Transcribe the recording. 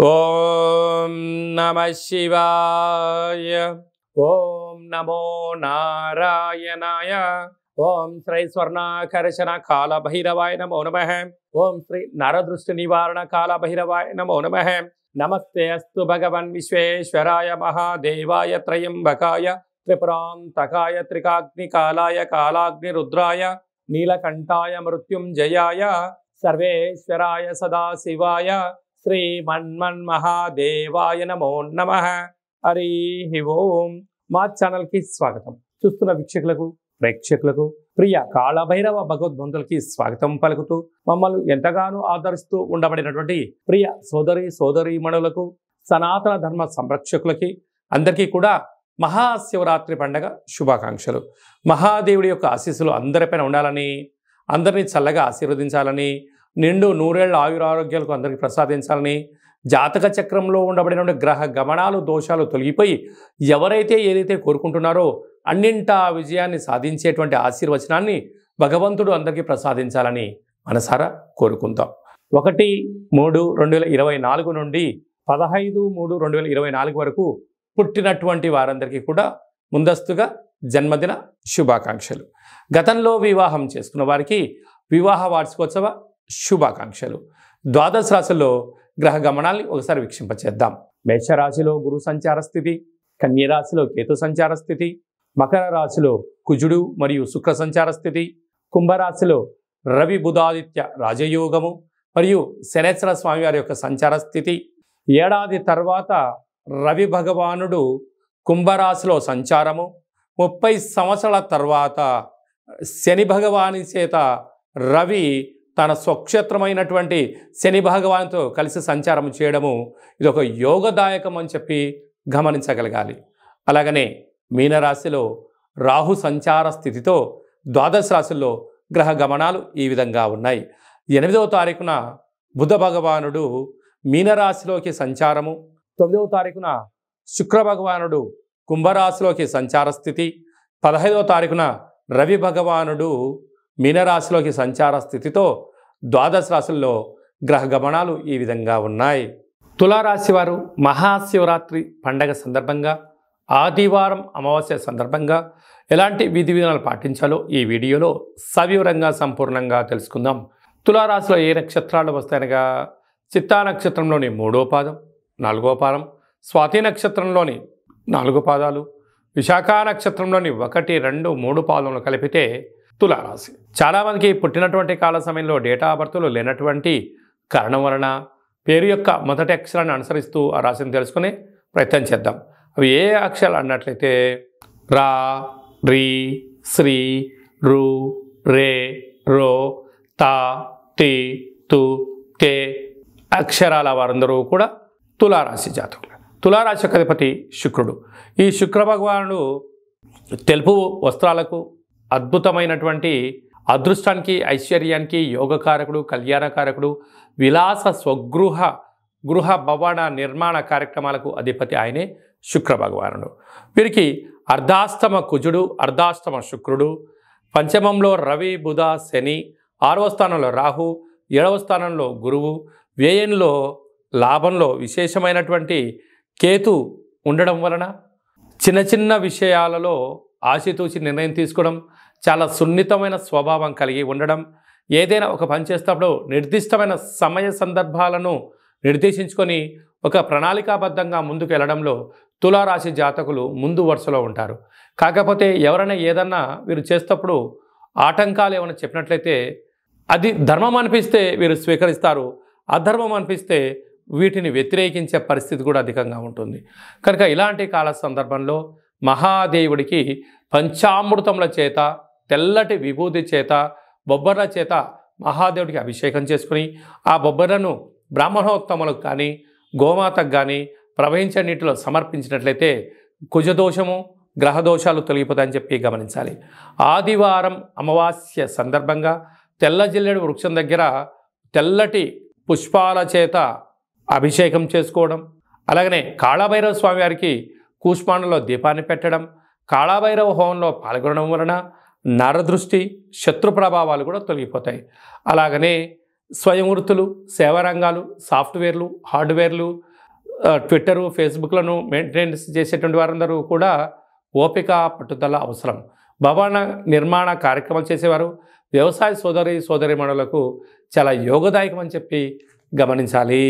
ఓం నమ శివాయ ఓం నమో నారాయణాయ ఓం శ్రీ స్వర్ణాకర్షణ కాళభైరవాయ నమో నమ ఓం శ్రీ నరదృష్టి నివారణ కాళభైరవాయ నమో నమ నమస్తే అస్తు భగవన్ విశ్వేశ్వరాయ మహాదేవాయ త్రయంబకాయ త్రిపురాంతకాయ త్రికాగ్నికాలాయ కాలాగ్నిరుద్రాయ నీలకంఠాయ మృత్యుంజయాయ సర్వేశ్వరాయ సదాశివాయ శ్రీమన్మన్మహాదేవాయ నమో నమ హరి ఓం మా ఛానల్కి స్వాగతం చూస్తున్న వీక్షకులకు ప్రేక్షకులకు ప్రియ కాళభైరవ భగవద్బంధులకి స్వాగతం పలుకుతూ మమ్మల్ని ఎంతగానో ఆదరిస్తూ ఉండబడినటువంటి ప్రియ సోదరి మణులకు సనాతన ధర్మ సంరక్షకులకి అందరికీ కూడా మహాశివరాత్రి పండగ శుభాకాంక్షలు మహాదేవుడి యొక్క ఆశీస్సులు అందరిపైన ఉండాలని అందరినీ చల్లగా ఆశీర్వదించాలని నిండు నూరేళ్ల ఆయురారోగ్యాలకు అందరికీ ప్రసాదించాలని జాతక చక్రంలో ఉండబడిన గ్రహ గమనాలు దోషాలు తొలగిపోయి ఎవరైతే ఏదైతే కోరుకుంటున్నారో అన్నింటా విజయాన్ని సాధించేటువంటి ఆశీర్వచనాన్ని భగవంతుడు అందరికీ ప్రసాదించాలని మనసారా కోరుకుందాం ఒకటి మూడు రెండు వేల ఇరవై నాలుగు నుండి పదహైదు మూడు రెండు వేల ఇరవై నాలుగు వరకు పుట్టినటువంటి వారందరికీ కూడా ముందస్తుగా జన్మదిన శుభాకాంక్షలు గతంలో వివాహం చేసుకున్న వారికి వివాహ వార్షికోత్సవ శుభాకాంక్షలు ద్వాదశ రాశుల్లో గ్రహ గమనాల్ని ఒకసారి వీక్షింపచేద్దాం మేషరాశిలో గురు సంచార స్థితి కన్యరాశిలో కేతు సంచార స్థితి మకర రాశిలో కుజుడు మరియు శుక్ర సంచార స్థితి కుంభరాశిలో రవి బుధాదిత్య రాజయోగము మరియు శనేశ్వర స్వామివారి యొక్క సంచార స్థితి ఏడాది తర్వాత రవి భగవానుడు కుంభరాశిలో సంచారము ముప్పై సంవత్సరాల తర్వాత శని భగవాని చేత రవి తన స్వక్షేత్రమైనటువంటి శని భగవాన్తో కలిసి సంచారం చేయడము ఇది ఒక యోగదాయకం అని చెప్పి గమనించగలగాలి అలాగనే మీనరాశిలో రాహు సంచార స్థితితో ద్వాదశ రాశుల్లో గ్రహ గమనాలు ఈ విధంగా ఉన్నాయి ఎనిమిదవ తారీఖున బుధ భగవానుడు మీనరాశిలోకి సంచారము తొమ్మిదవ తారీఖున శుక్ర భగవానుడు కుంభరాశిలోకి సంచార స్థితి పదహైదవ తారీఖున రవి భగవానుడు మీనరాశిలోకి సంచార స్థితితో ద్వాదశ రాశుల్లో గ్రహ గమనాలు ఈ విధంగా ఉన్నాయి తులారాశివారు మహాశివరాత్రి పండగ సందర్భంగా ఆదివారం అమావాస్య సందర్భంగా ఎలాంటి విధి విధానాలు పాటించాలో ఈ వీడియోలో సవివరంగా సంపూర్ణంగా తెలుసుకుందాం తులారాశిలో ఏ నక్షత్రాలు వస్తాయనగా చిత్తా నక్షత్రంలోని మూడో పాదం నాలుగో పాదం స్వాతి నక్షత్రంలోని నాలుగు పాదాలు విశాఖ నక్షత్రంలోని ఒకటి రెండు మూడు పాదములు కలిపితే తులారాశి చాలామందికి పుట్టినటువంటి కాల సమయంలో డేటా బర్త్లు లేనటువంటి కారణం వలన పేరు యొక్క మొదటి అక్షరాన్ని అనుసరిస్తూ ఆ రాశిని తెలుసుకునే ప్రయత్నం చేద్దాం అవి ఏ అక్షరాలు అన్నట్లయితే రా రీ శ్రీ రు రే రో తా తి తు తే అక్షరాల వారందరూ కూడా తులారాశి జాతకులు తులారాశి అధిపతి శుక్రుడు ఈ శుక్ర భగవానుడు తెలుపు వస్త్రాలకు అద్భుతమైనటువంటి అదృష్టానికి ఐశ్వర్యానికి యోగకారకుడు కళ్యాణకారకుడు విలాస స్వగృహ గృహ భవన నిర్మాణ కార్యక్రమాలకు అధిపతి ఆయనే శుక్ర భగవానుడు వీరికి అర్ధాష్టమ కుజుడు అర్ధాష్టమ శుక్రుడు పంచమంలో రవి బుధ శని ఆరవ స్థానంలో రాహు ఏడవ స్థానంలో గురువు వ్యయంలో లాభంలో విశేషమైనటువంటి కేతు ఉండడం వలన చిన్న చిన్న విషయాలలో ఆశతోచి నిర్ణయం తీసుకోవడం చాలా సున్నితమైన స్వభావం కలిగి ఉండడం ఏదైనా ఒక పని చేసేటప్పుడు నిర్దిష్టమైన సమయ సందర్భాలను నిర్దేశించుకొని ఒక ప్రణాళికాబద్ధంగా ముందుకు వెళ్ళడంలో తులారాశి జాతకులు ముందు వరుసలో ఉంటారు కాకపోతే ఎవరైనా ఏదన్నా వీరు చేసేటప్పుడు ఆటంకాలు ఏమైనా చెప్పినట్లయితే అది ధర్మం అనిపిస్తే వీరు స్వీకరిస్తారు అధర్మం అనిపిస్తే వీటిని వ్యతిరేకించే పరిస్థితి కూడా అధికంగా ఉంటుంది కనుక ఇలాంటి కాల సందర్భంలో మహాదేవుడికి పంచామృతముల చేత తెల్లటి విభూతి చేత బొబ్బర్ల చేత మహాదేవుడికి అభిషేకం చేసుకుని ఆ బొబ్బర్లను బ్రాహ్మణోత్తములకు కానీ గోమాతకు కానీ ప్రవహించే నీటిలో సమర్పించినట్లయితే కుజదోషము గ్రహదోషాలు తొలగిపోతాయని చెప్పి గమనించాలి ఆదివారం అమావాస్య సందర్భంగా తెల్ల జిల్లెడు వృక్షం దగ్గర తెల్లటి పుష్పాల చేత అభిషేకం చేసుకోవడం అలాగనే కాళభైరవ స్వామివారికి కూస్మాండలో దీపాన్ని పెట్టడం కాళాభైరవ హోమంలో పాల్గొనడం వలన నరదృష్టి శత్రు ప్రభావాలు కూడా తొలగిపోతాయి అలాగనే స్వయం వృత్తులు సేవారంగాలు సాఫ్ట్వేర్లు హార్డ్వేర్లు ట్విట్టరు ఫేస్బుక్లను మెయింటెనెన్స్ చేసేటువంటి వారందరూ కూడా ఓపిక పట్టుదల అవసరం భవన నిర్మాణ కార్యక్రమాలు చేసేవారు వ్యవసాయ సోదరి సోదరి సోదరిమణులకు చాలా యోగదాయకం అని చెప్పి గమనించాలి